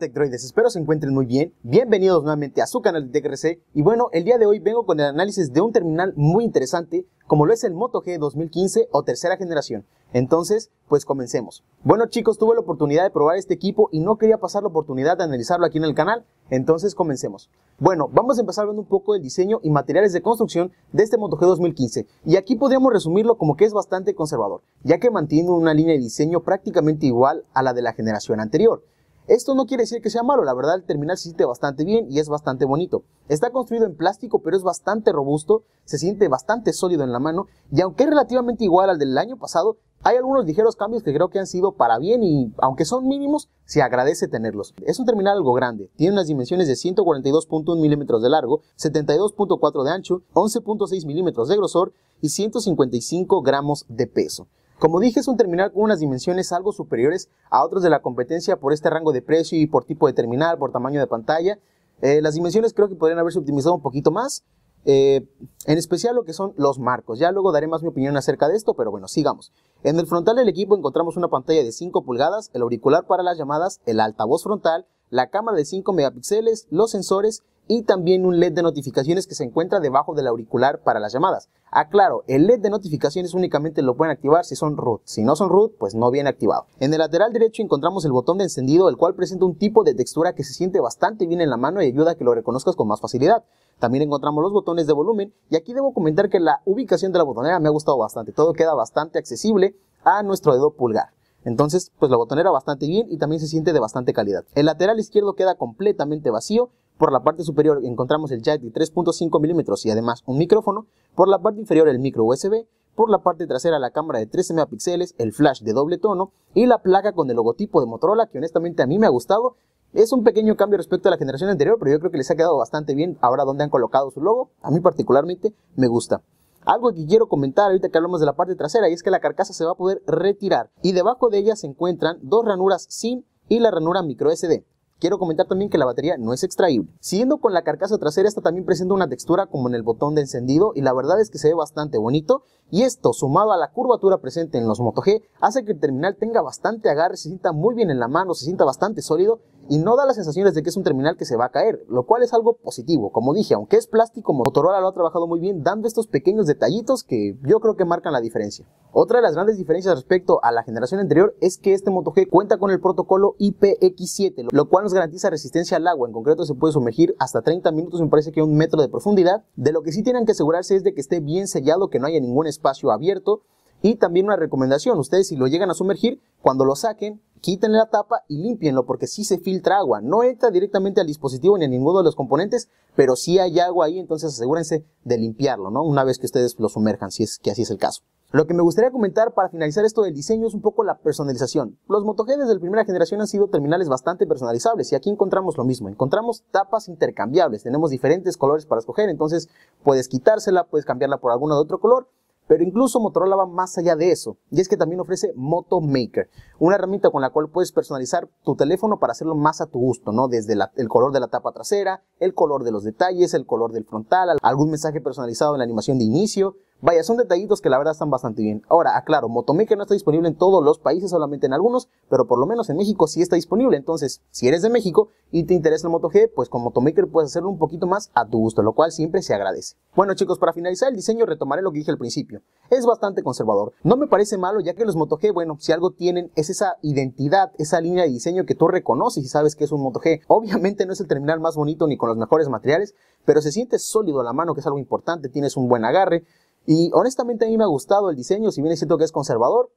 TechDroides? Espero se encuentren muy bien. Bienvenidos nuevamente a su canal de TechRC. Y bueno, el día de hoy vengo con el análisis de un terminal muy interesante, como lo es el Moto G 2015 o tercera generación. Entonces, pues comencemos. Bueno chicos, tuve la oportunidad de probar este equipo y no quería pasar la oportunidad de analizarlo aquí en el canal, entonces comencemos. Bueno, vamos a empezar viendo un poco el diseño y materiales de construcción de este Moto G 2015 y aquí podríamos resumirlo como que es bastante conservador, ya que mantiene una línea de diseño prácticamente igual a la de la generación anterior. Esto no quiere decir que sea malo, la verdad el terminal se siente bastante bien y es bastante bonito. Está construido en plástico pero es bastante robusto, se siente bastante sólido en la mano y aunque es relativamente igual al del año pasado, hay algunos ligeros cambios que creo que han sido para bien y aunque son mínimos, se agradece tenerlos. Es un terminal algo grande, tiene unas dimensiones de 142.1 milímetros de largo, 72.4 de ancho, 11.6 milímetros de grosor y 155 gramos de peso. Como dije, es un terminal con unas dimensiones algo superiores a otros de la competencia por este rango de precio y por tipo de terminal, por tamaño de pantalla. Eh, las dimensiones creo que podrían haberse optimizado un poquito más, eh, en especial lo que son los marcos. Ya luego daré más mi opinión acerca de esto, pero bueno, sigamos. En el frontal del equipo encontramos una pantalla de 5 pulgadas, el auricular para las llamadas, el altavoz frontal, la cámara de 5 megapíxeles, los sensores y también un LED de notificaciones que se encuentra debajo del auricular para las llamadas. Aclaro, ah, el LED de notificaciones únicamente lo pueden activar si son root. Si no son root, pues no viene activado. En el lateral derecho encontramos el botón de encendido, el cual presenta un tipo de textura que se siente bastante bien en la mano y ayuda a que lo reconozcas con más facilidad. También encontramos los botones de volumen y aquí debo comentar que la ubicación de la botonera me ha gustado bastante. Todo queda bastante accesible a nuestro dedo pulgar. Entonces, pues la botonera bastante bien y también se siente de bastante calidad. El lateral izquierdo queda completamente vacío. Por la parte superior encontramos el jack de 3.5 milímetros y además un micrófono. Por la parte inferior el micro USB. Por la parte trasera la cámara de 13 megapíxeles, el flash de doble tono y la placa con el logotipo de Motorola que honestamente a mí me ha gustado. Es un pequeño cambio respecto a la generación anterior, pero yo creo que les ha quedado bastante bien ahora donde han colocado su logo. A mí particularmente me gusta. Algo que quiero comentar ahorita que hablamos de la parte trasera y es que la carcasa se va a poder retirar y debajo de ella se encuentran dos ranuras SIM y la ranura micro SD. Quiero comentar también que la batería no es extraíble. Siguiendo con la carcasa trasera, esta también presenta una textura como en el botón de encendido y la verdad es que se ve bastante bonito y esto, sumado a la curvatura presente en los Moto G, hace que el terminal tenga bastante agarre, se sienta muy bien en la mano, se sienta bastante sólido y no da las sensaciones de que es un terminal que se va a caer, lo cual es algo positivo. Como dije, aunque es plástico, Motorola lo ha trabajado muy bien dando estos pequeños detallitos que yo creo que marcan la diferencia. Otra de las grandes diferencias respecto a la generación anterior es que este Moto G cuenta con el protocolo IPX7, lo cual nos garantiza resistencia al agua, en concreto se puede sumergir hasta 30 minutos, me parece que un metro de profundidad. De lo que sí tienen que asegurarse es de que esté bien sellado, que no haya ningún espacio abierto y también una recomendación, ustedes si lo llegan a sumergir, cuando lo saquen, quiten la tapa y límpienlo porque si se filtra agua. No entra directamente al dispositivo ni a ninguno de los componentes, pero si hay agua ahí, entonces asegúrense de limpiarlo, ¿no? Una vez que ustedes lo sumerjan, si es que así es el caso. Lo que me gustaría comentar para finalizar esto del diseño es un poco la personalización. Los Moto de la primera generación han sido terminales bastante personalizables y aquí encontramos lo mismo. Encontramos tapas intercambiables, tenemos diferentes colores para escoger, entonces puedes quitársela, puedes cambiarla por alguna de otro color pero incluso Motorola va más allá de eso, y es que también ofrece Moto Maker, una herramienta con la cual puedes personalizar tu teléfono para hacerlo más a tu gusto, ¿no? Desde el color de la tapa trasera, el color de los detalles, el color del frontal, algún mensaje personalizado en la animación de inicio, Vaya, son detallitos que la verdad están bastante bien. Ahora, aclaro, Motomaker no está disponible en todos los países, solamente en algunos, pero por lo menos en México sí está disponible. Entonces, si eres de México y te interesa el MotoG, pues con Motomaker puedes hacerlo un poquito más a tu gusto, lo cual siempre se agradece. Bueno chicos, para finalizar el diseño retomaré lo que dije al principio. Es bastante conservador. No me parece malo ya que los G, bueno, si algo tienen es esa identidad, esa línea de diseño que tú reconoces y sabes que es un G Obviamente no es el terminal más bonito ni con los mejores materiales, pero se siente sólido a la mano, que es algo importante, tienes un buen agarre. Y honestamente a mí me ha gustado el diseño, si bien siento que es conservador,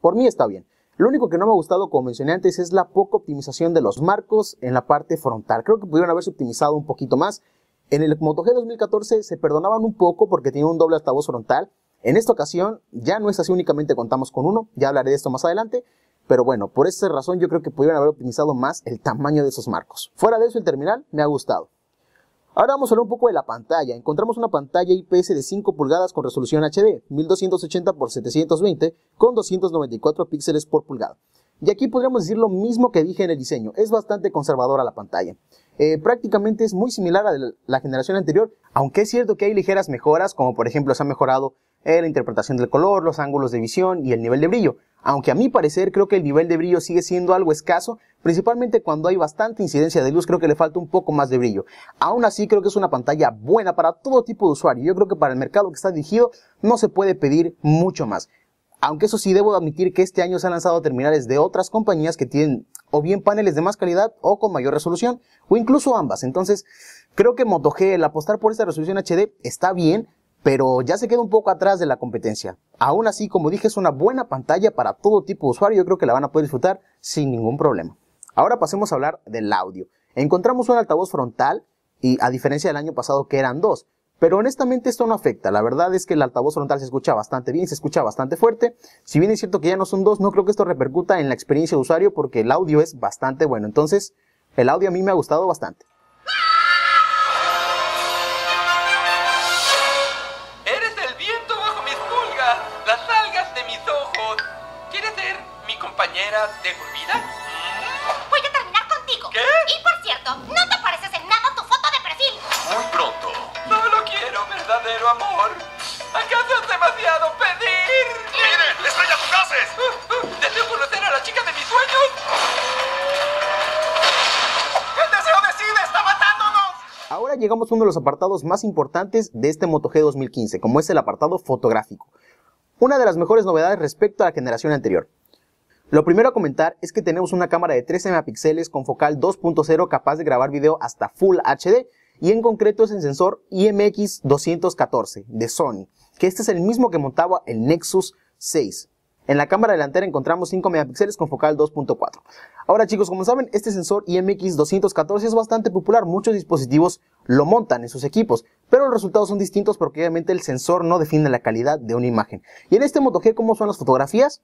por mí está bien. Lo único que no me ha gustado, como mencioné antes, es la poca optimización de los marcos en la parte frontal. Creo que pudieron haberse optimizado un poquito más. En el Moto G 2014 se perdonaban un poco porque tenía un doble altavoz frontal. En esta ocasión ya no es así, únicamente contamos con uno. Ya hablaré de esto más adelante. Pero bueno, por esa razón yo creo que pudieron haber optimizado más el tamaño de esos marcos. Fuera de eso, el terminal me ha gustado. Ahora vamos a hablar un poco de la pantalla. Encontramos una pantalla IPS de 5 pulgadas con resolución HD, 1280x720 con 294 píxeles por pulgada. Y aquí podríamos decir lo mismo que dije en el diseño, es bastante conservadora la pantalla. Eh, prácticamente es muy similar a la generación anterior, aunque es cierto que hay ligeras mejoras, como por ejemplo se ha mejorado eh, la interpretación del color, los ángulos de visión y el nivel de brillo. Aunque a mi parecer creo que el nivel de brillo sigue siendo algo escaso, principalmente cuando hay bastante incidencia de luz creo que le falta un poco más de brillo. Aún así creo que es una pantalla buena para todo tipo de usuario, yo creo que para el mercado que está dirigido no se puede pedir mucho más. Aunque eso sí debo admitir que este año se han lanzado terminales de otras compañías que tienen o bien paneles de más calidad o con mayor resolución, o incluso ambas. Entonces, creo que Moto G, el apostar por esta resolución HD está bien, pero ya se queda un poco atrás de la competencia. Aún así, como dije, es una buena pantalla para todo tipo de usuario, yo creo que la van a poder disfrutar sin ningún problema. Ahora pasemos a hablar del audio. Encontramos un altavoz frontal y a diferencia del año pasado que eran dos, pero honestamente esto no afecta, la verdad es que el altavoz frontal se escucha bastante bien, se escucha bastante fuerte, si bien es cierto que ya no son dos, no creo que esto repercuta en la experiencia de usuario porque el audio es bastante bueno, entonces el audio a mí me ha gustado bastante. demasiado pedir? Uh, uh, a la chica de deseo ¡Está matándonos! Ahora llegamos a uno de los apartados más importantes de este Moto G 2015, como es el apartado fotográfico. Una de las mejores novedades respecto a la generación anterior. Lo primero a comentar es que tenemos una cámara de 13 megapíxeles con focal 2.0 capaz de grabar video hasta Full HD y en concreto es el sensor IMX214 de Sony, que este es el mismo que montaba el Nexus 6. En la cámara delantera encontramos 5 megapíxeles con focal 2.4. Ahora chicos, como saben, este sensor IMX214 es bastante popular, muchos dispositivos lo montan en sus equipos, pero los resultados son distintos porque obviamente el sensor no define la calidad de una imagen. Y en este Moto G, ¿cómo son las fotografías?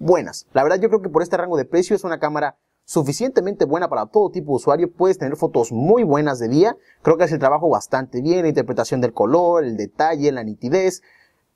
Buenas. La verdad yo creo que por este rango de precio es una cámara suficientemente buena para todo tipo de usuario. Puedes tener fotos muy buenas de día. Creo que hace el trabajo bastante bien, la interpretación del color, el detalle, la nitidez.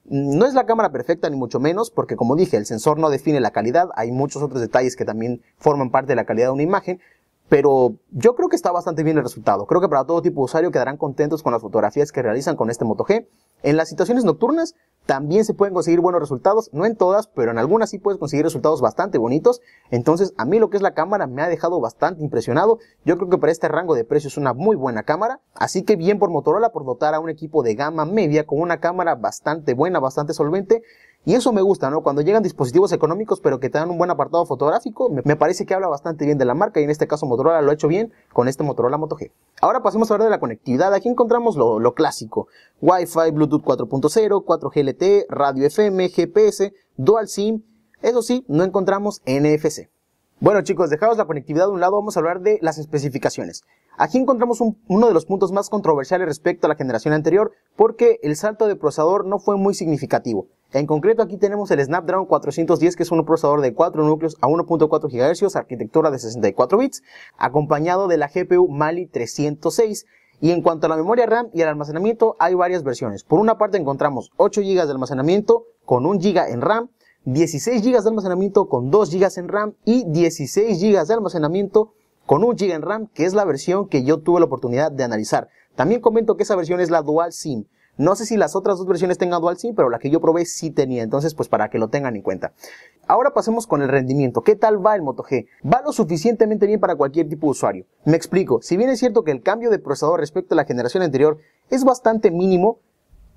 Mm, no es la cámara perfecta ni mucho menos, porque como dije, el sensor no define la calidad, hay muchos otros detalles que también forman parte de la calidad de una imagen, pero yo creo que está bastante bien el resultado. Creo que para todo tipo de usuario quedarán contentos con las fotografías que realizan con este Moto G. En las situaciones nocturnas también se pueden conseguir buenos resultados, no en todas, pero en algunas sí puedes conseguir resultados bastante bonitos. Entonces a mí lo que es la cámara me ha dejado bastante impresionado. Yo creo que para este rango de precio es una muy buena cámara. Así que bien por Motorola por dotar a un equipo de gama media con una cámara bastante buena, bastante solvente y eso me gusta, ¿no? Cuando llegan dispositivos económicos pero que te dan un buen apartado fotográfico, me parece que habla bastante bien de la marca y en este caso Motorola lo ha hecho bien con este Motorola Moto G. Ahora pasemos a hablar de la conectividad. Aquí encontramos lo, clásico. Wi-Fi, Bluetooth 4.0, 4G LTE, radio FM, GPS, Dual SIM. Eso sí, no encontramos NFC. Bueno chicos, dejados la conectividad de un lado, vamos a hablar de las especificaciones. Aquí encontramos uno de los puntos más controversiales respecto a la generación anterior porque el salto de procesador no fue muy significativo. En concreto aquí tenemos el Snapdragon 410 que es un procesador de 4 núcleos a 1.4 GHz, arquitectura de 64 bits, acompañado de la GPU Mali 306 y en cuanto a la memoria RAM y el almacenamiento, hay varias versiones. Por una parte encontramos 8 GB de almacenamiento con 1 GB en RAM, 16 GB de almacenamiento con 2 GB en RAM y 16 GB de almacenamiento con 1 GB en RAM, que es la versión que yo tuve la oportunidad de analizar. También comento que esa versión es la Dual SIM. No sé si las otras dos versiones tengan dual SIM, pero la que yo probé sí tenía, entonces pues para que lo tengan en cuenta. Ahora pasemos con el rendimiento. ¿Qué tal va el Moto G? Va lo suficientemente bien para cualquier tipo de usuario. Me explico, si bien es cierto que el cambio de procesador respecto a la generación anterior es bastante mínimo,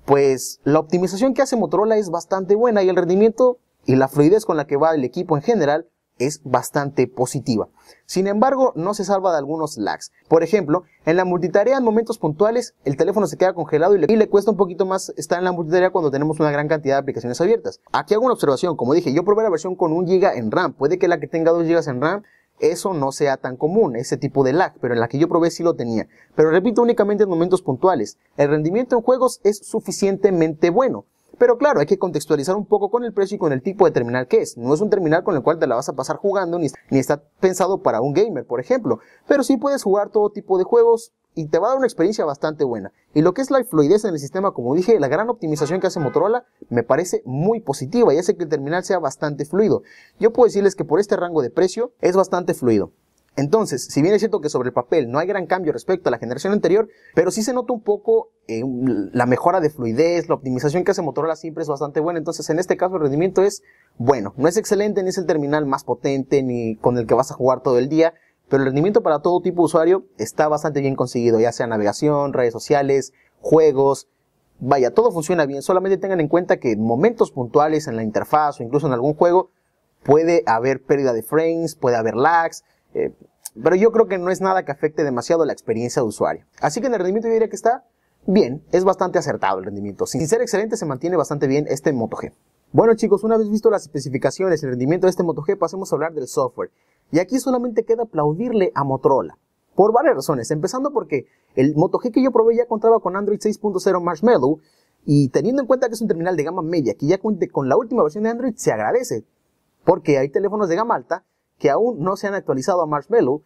pues la optimización que hace Motorola es bastante buena y el rendimiento y la fluidez con la que va el equipo en general es bastante positiva. Sin embargo, no se salva de algunos lags. Por ejemplo, en la multitarea en momentos puntuales, el teléfono se queda congelado y le, cuesta un poquito más estar en la multitarea cuando tenemos una gran cantidad de aplicaciones abiertas. Aquí hago una observación, como dije, yo probé la versión con 1 GB en RAM, puede que la que tenga 2 GB en RAM eso no sea tan común, ese tipo de lag, pero en la que yo probé sí lo tenía. Pero repito únicamente en momentos puntuales. El rendimiento en juegos es suficientemente bueno. Pero claro, hay que contextualizar un poco con el precio y con el tipo de terminal que es. No es un terminal con el cual te la vas a pasar jugando ni, está pensado para un gamer, por ejemplo. Pero sí puedes jugar todo tipo de juegos y te va a dar una experiencia bastante buena. Y lo que es la fluidez en el sistema, como dije, la gran optimización que hace Motorola me parece muy positiva y hace que el terminal sea bastante fluido. Yo puedo decirles que por este rango de precio es bastante fluido. Entonces, si bien es cierto que sobre el papel no hay gran cambio respecto a la generación anterior, pero sí se nota un poco eh, la mejora de fluidez, la optimización que hace Motorola siempre es bastante buena. Entonces, en este caso el rendimiento es bueno. No es excelente, ni es el terminal más potente, ni con el que vas a jugar todo el día, pero el rendimiento para todo tipo de usuario está bastante bien conseguido, ya sea navegación, redes sociales, juegos, vaya, todo funciona bien. Solamente tengan en cuenta que en momentos puntuales en la interfaz o incluso en algún juego puede haber pérdida de frames, puede haber lags, eh, pero yo creo que no es nada que afecte demasiado la experiencia de usuario. Así que en el rendimiento yo diría que está bien, es bastante acertado el rendimiento. Sin ser excelente se mantiene bastante bien este Moto G. Bueno chicos, una vez visto las especificaciones y el rendimiento de este Moto G, pasemos a hablar del software. Y aquí solamente queda aplaudirle a Motorola. Por varias razones, empezando porque el Moto G que yo probé ya contaba con Android 6.0 Marshmallow y teniendo en cuenta que es un terminal de gama media que ya cuente con la última versión de Android se agradece, porque hay teléfonos de gama alta que aún no se han actualizado a Marshmallow.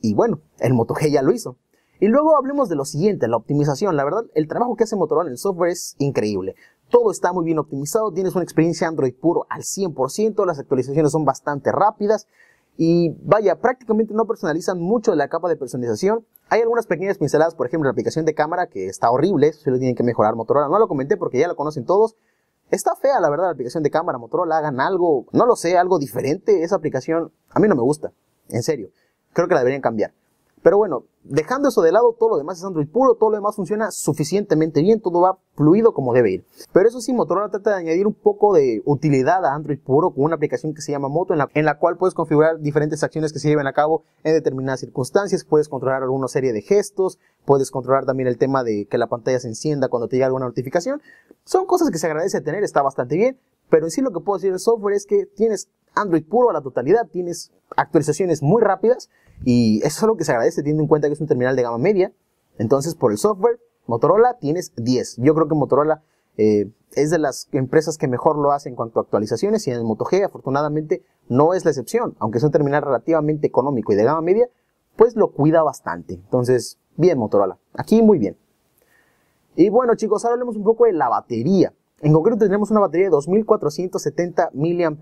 Y bueno, el Moto G ya lo hizo. Y luego hablemos de lo siguiente, la optimización. La verdad, el trabajo que hace Motorola en el software es increíble. Todo está muy bien optimizado, tienes una experiencia Android puro al 100%, las actualizaciones son bastante rápidas y vaya, prácticamente no personalizan mucho la capa de personalización. Hay algunas pequeñas pinceladas, por ejemplo, la aplicación de cámara que está horrible, se lo tienen que mejorar Motorola. No lo comenté porque ya lo conocen todos, Está fea, la verdad, la aplicación de cámara. Motorola, hagan algo, no lo sé, algo diferente. Esa aplicación a mí no me gusta, en serio. Creo que la deberían cambiar. Pero bueno, dejando eso de lado, todo lo demás es Android puro, todo lo demás funciona suficientemente bien, todo va fluido como debe ir. Pero eso sí, Motorola trata de añadir un poco de utilidad a Android puro con una aplicación que se llama Moto, en la, en la cual puedes configurar diferentes acciones que se lleven a cabo en determinadas circunstancias, puedes controlar alguna serie de gestos, puedes controlar también el tema de que la pantalla se encienda cuando te llega alguna notificación. Son cosas que se agradece tener, está bastante bien, pero en sí lo que puedo decir del software es que tienes Android puro a la totalidad, tienes actualizaciones muy rápidas y eso es lo que se agradece teniendo en cuenta que es un terminal de gama media. Entonces, por el software, Motorola tienes 10. Yo creo que Motorola eh, es de las empresas que mejor lo hacen en cuanto a actualizaciones y en el Moto G afortunadamente no es la excepción, aunque es un terminal relativamente económico y de gama media, pues lo cuida bastante. Entonces, bien Motorola, aquí muy bien. Y bueno chicos, ahora hablemos un poco de la batería. En concreto tenemos una batería de 2470 mAh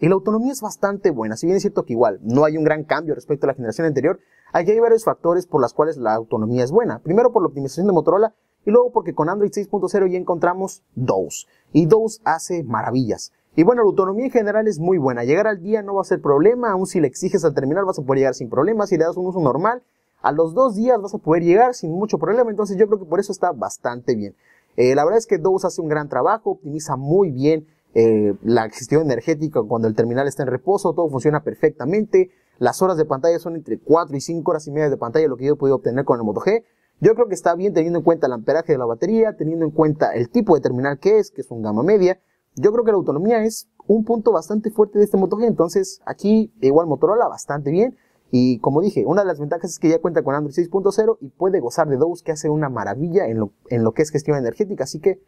y la autonomía es bastante buena, si bien es cierto que igual no hay un gran cambio respecto a la generación anterior, aquí hay varios factores por los cuales la autonomía es buena. Primero por la optimización de Motorola y luego porque con Android 6.0 ya encontramos DOS y DOS hace maravillas. Y bueno, la autonomía en general es muy buena, llegar al día no va a ser problema, aun si le exiges al terminal vas a poder llegar sin problemas, si le das un uso normal, a los dos días vas a poder llegar sin mucho problema, entonces yo creo que por eso está bastante bien. Eh, la verdad es que DOS hace un gran trabajo, optimiza muy bien eh, la gestión energética cuando el terminal está en reposo, todo funciona perfectamente. Las horas de pantalla son entre 4 y 5 horas y media de pantalla, lo que yo he podido obtener con el Moto G. Yo creo que está bien teniendo en cuenta el amperaje de la batería, teniendo en cuenta el tipo de terminal que es, que es un gama media. Yo creo que la autonomía es un punto bastante fuerte de este Moto G, entonces aquí igual Motorola bastante bien. Y como dije, una de las ventajas es que ya cuenta con Android 6.0 y puede gozar de DOS que hace una maravilla en lo, que es gestión energética, así que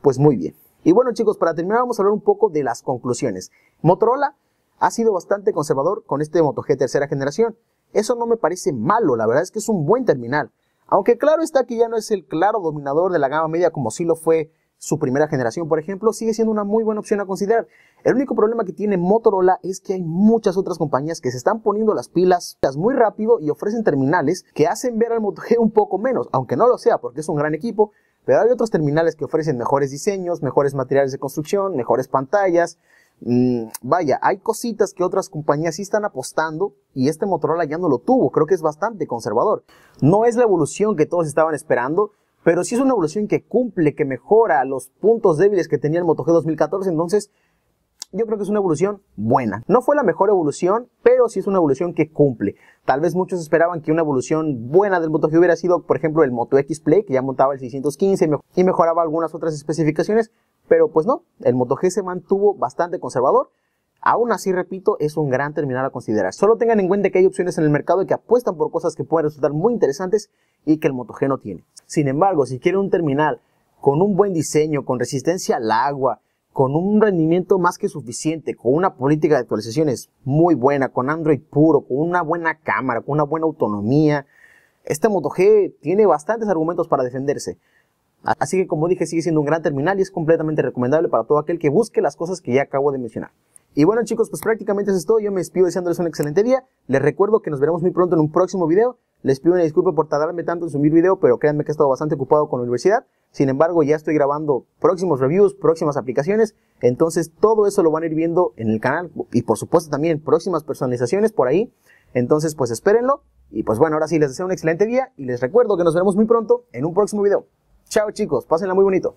pues muy bien. Y bueno chicos, para terminar vamos a hablar un poco de las conclusiones. Motorola ha sido bastante conservador con este Moto G tercera generación. Eso no me parece malo, la verdad es que es un buen terminal. Aunque claro está que ya no es el claro dominador de la gama media como sí lo fue su primera generación, por ejemplo, sigue siendo una muy buena opción a considerar. El único problema que tiene Motorola es que hay muchas otras compañías que se están poniendo las pilas muy rápido y ofrecen terminales que hacen ver al Moto G un poco menos, aunque no lo sea porque es un gran equipo, pero hay otros terminales que ofrecen mejores diseños, mejores materiales de construcción, mejores pantallas. Mm, vaya, hay cositas que otras compañías sí están apostando y este Motorola ya no lo tuvo, creo que es bastante conservador. No es la evolución que todos estaban esperando, pero si es una evolución que cumple, que mejora los puntos débiles que tenía el Moto G 2014, entonces yo creo que es una evolución buena. No fue la mejor evolución, pero si es una evolución que cumple. Tal vez muchos esperaban que una evolución buena del Moto G hubiera sido, por ejemplo, el Moto X Play, que ya montaba el 615 y mejoraba algunas otras especificaciones, pero pues no, el Moto G se mantuvo bastante conservador. Aún así, repito, es un gran terminal a considerar. Solo tengan en cuenta que hay opciones en el mercado y que apuestan por cosas que pueden resultar muy interesantes y que el Moto G no tiene. Sin embargo, si quiere un terminal con un buen diseño, con resistencia al agua, con un rendimiento más que suficiente, con una política de actualizaciones muy buena, con Android puro, con una buena cámara, con una buena autonomía, este Moto G tiene bastantes argumentos para defenderse. Así que como dije, sigue siendo un gran terminal y es completamente recomendable para todo aquel que busque las cosas que ya acabo de mencionar. Y bueno chicos, pues prácticamente eso es todo. Yo me despido deseándoles un excelente día. Les recuerdo que nos veremos muy pronto en un próximo video. Les pido una disculpa por tardarme tanto en subir video, pero créanme que he estado bastante ocupado con la universidad. Sin embargo, ya estoy grabando próximos reviews, próximas aplicaciones. Entonces todo eso lo van a ir viendo en el canal y por supuesto también próximas personalizaciones por ahí. Entonces pues espérenlo. Y pues bueno, ahora sí les deseo un excelente día y les recuerdo que nos veremos muy pronto en un próximo video. Chao chicos, pásenla muy bonito.